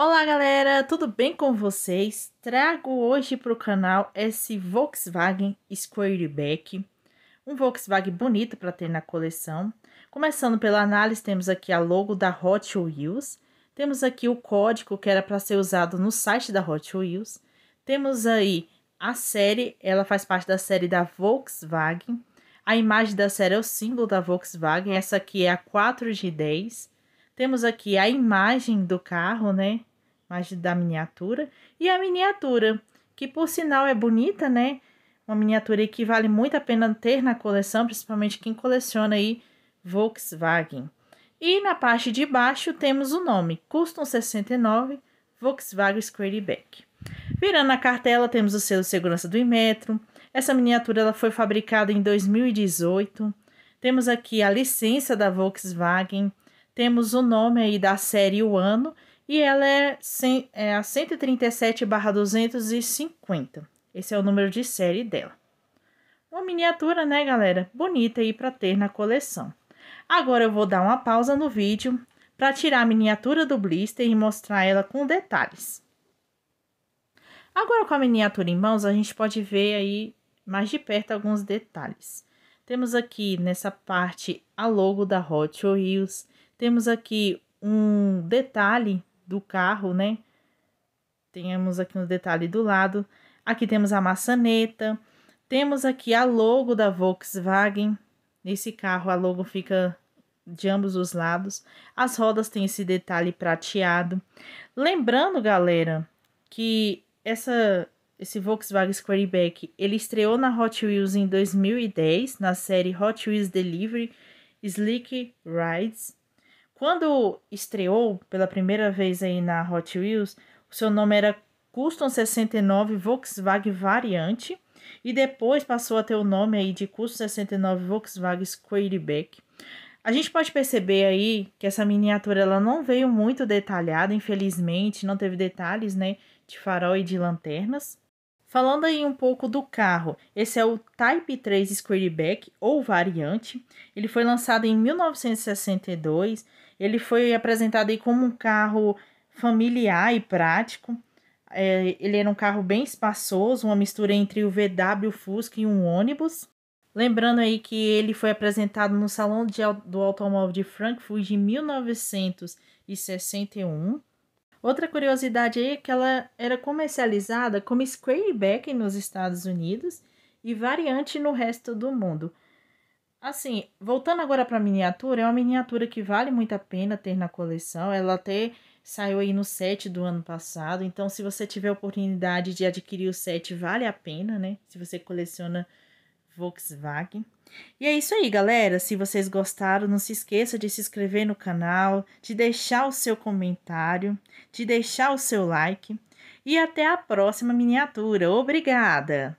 Olá galera, tudo bem com vocês? Trago hoje para o canal esse Volkswagen Squareback, um Volkswagen bonito para ter na coleção. Começando pela análise, temos aqui a logo da Hot Wheels, temos aqui o código que era para ser usado no site da Hot Wheels, temos aí a série, ela faz parte da série da Volkswagen, a imagem da série é o símbolo da Volkswagen, essa aqui é a 4G10, temos aqui a imagem do carro, né? mas da miniatura. E a miniatura, que por sinal é bonita, né? Uma miniatura que vale muito a pena ter na coleção, principalmente quem coleciona aí Volkswagen. E na parte de baixo temos o nome, custom 69 Volkswagen Back. Virando a cartela, temos o selo de segurança do Inmetro. Essa miniatura ela foi fabricada em 2018. Temos aqui a licença da Volkswagen, temos o nome aí da série e o ano e ela é, 100, é a 137/250. Esse é o número de série dela. Uma miniatura, né, galera? Bonita aí para ter na coleção. Agora eu vou dar uma pausa no vídeo para tirar a miniatura do blister e mostrar ela com detalhes. Agora com a miniatura em mãos, a gente pode ver aí mais de perto alguns detalhes. Temos aqui nessa parte a logo da Hot Wheels, temos aqui um detalhe do carro, né? Temos aqui um detalhe do lado. Aqui temos a maçaneta. Temos aqui a logo da Volkswagen. Nesse carro a logo fica de ambos os lados. As rodas têm esse detalhe prateado. Lembrando, galera, que essa esse Volkswagen Squareback, ele estreou na Hot Wheels em 2010, na série Hot Wheels Delivery Slick Rides. Quando estreou pela primeira vez aí na Hot Wheels, o seu nome era Custom 69 Volkswagen Variante e depois passou a ter o nome aí de Custom 69 Volkswagen Squareback. A gente pode perceber aí que essa miniatura ela não veio muito detalhada, infelizmente, não teve detalhes, né, de farol e de lanternas. Falando aí um pouco do carro, esse é o Type 3 Squareback ou variante. Ele foi lançado em 1962. Ele foi apresentado aí como um carro familiar e prático. É, ele era um carro bem espaçoso, uma mistura entre o VW Fusca e um ônibus. Lembrando aí que ele foi apresentado no Salão de, do Automóvel de Frankfurt em 1961. Outra curiosidade aí é que ela era comercializada como Squareback nos Estados Unidos e variante no resto do mundo. Assim, voltando agora para a miniatura, é uma miniatura que vale muito a pena ter na coleção. Ela até saiu aí no set do ano passado, então se você tiver oportunidade de adquirir o set, vale a pena, né? Se você coleciona Volkswagen. E é isso aí, galera. Se vocês gostaram, não se esqueça de se inscrever no canal, de deixar o seu comentário, de deixar o seu like. E até a próxima miniatura. Obrigada!